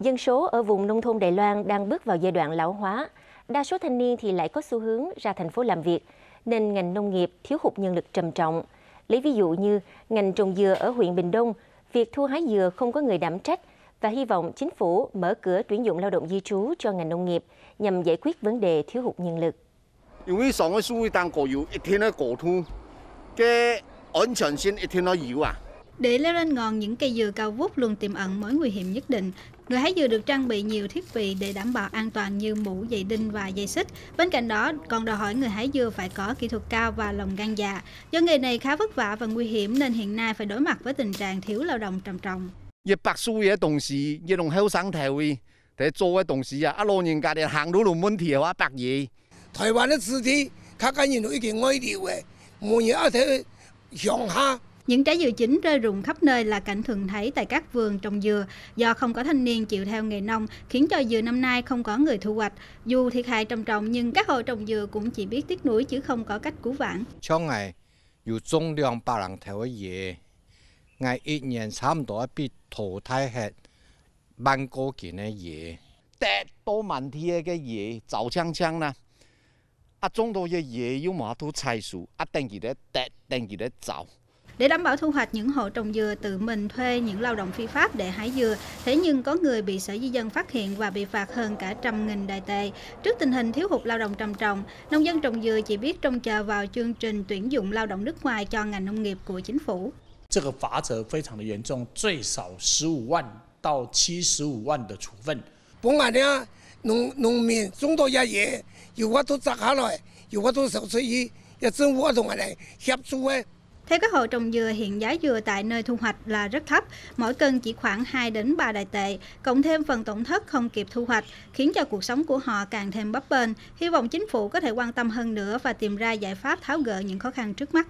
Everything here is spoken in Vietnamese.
Dân số ở vùng nông thôn Đài Loan đang bước vào giai đoạn lão hóa. Đa số thanh niên thì lại có xu hướng ra thành phố làm việc, nên ngành nông nghiệp thiếu hụt nhân lực trầm trọng. Lấy ví dụ như ngành trồng dừa ở huyện Bình Đông, việc thu hái dừa không có người đảm trách và hy vọng chính phủ mở cửa tuyển dụng lao động di trú cho ngành nông nghiệp nhằm giải quyết vấn đề thiếu hụt nhân lực. có xu cổ dụ, ít nó thu, cái ít nó à? Để leo lên ngọn những cây dừa cao vút luôn tiềm ẩn mối nguy hiểm nhất định, người hái dừa được trang bị nhiều thiết bị để đảm bảo an toàn như mũ, dây đinh và dây xích. Bên cạnh đó, còn đòi hỏi người hái dừa phải có kỹ thuật cao và lòng gan dạ. Do nghề này khá vất vả và nguy hiểm nên hiện nay phải đối mặt với tình trạng thiếu lao động trầm trọng. đồng đồng đồng sáng để cho à, hàng hóa gì. 一百數嘢同事，一弄後生頭位，睇做嘅同事啊，一老人家哋行到路問題啊，百二。台灣嘅屍體，佢緊要一件外調嘅，冇人一睇鄉下。những trái dừa chín rơi rụng khắp nơi là cảnh thường thấy tại các vườn trồng dừa. Do không có thanh niên chịu theo nghề nông, khiến cho dừa năm nay không có người thu hoạch. Dù thiệt hại trầm trọng nhưng các hộ trồng dừa cũng chỉ biết tiếc nuối chứ không có cách cứu vãn. Trong ngày, dù trung lượng bà lần theo dừa, ngày ít nhiên sám đó bị thổ thai hết ban cô kỳ này dừa. Tết tô mạnh thiê cái dừa, chào chăng chăng nè. 啊，種到嘅嘢要嘛都砌樹，啊，定期咧掟，定期咧走。À, để đảm bảo thu hoạch, những hộ trồng dừa tự mình thuê những lao động phi pháp để hái dừa. Thế nhưng có người bị Sở Di dân phát hiện và bị phạt hơn cả trăm nghìn đại tệ. Trước tình hình thiếu hụt lao động trầm trọng, nông dân trồng dừa chỉ biết trông chờ vào chương trình tuyển dụng lao động nước ngoài cho ngành nông nghiệp của chính phủ. 这个罚则非常的严重，最少十五万到七十五万的处分。本来呢，农农民种到一嘢，要我都摘下來，要我都受水意，要政府我同人哋協助嘅。theo các hộ trồng dừa, hiện giá dừa tại nơi thu hoạch là rất thấp, mỗi cân chỉ khoảng 2 đến 3 đại tệ, cộng thêm phần tổn thất không kịp thu hoạch, khiến cho cuộc sống của họ càng thêm bấp bênh. Hy vọng chính phủ có thể quan tâm hơn nữa và tìm ra giải pháp tháo gỡ những khó khăn trước mắt.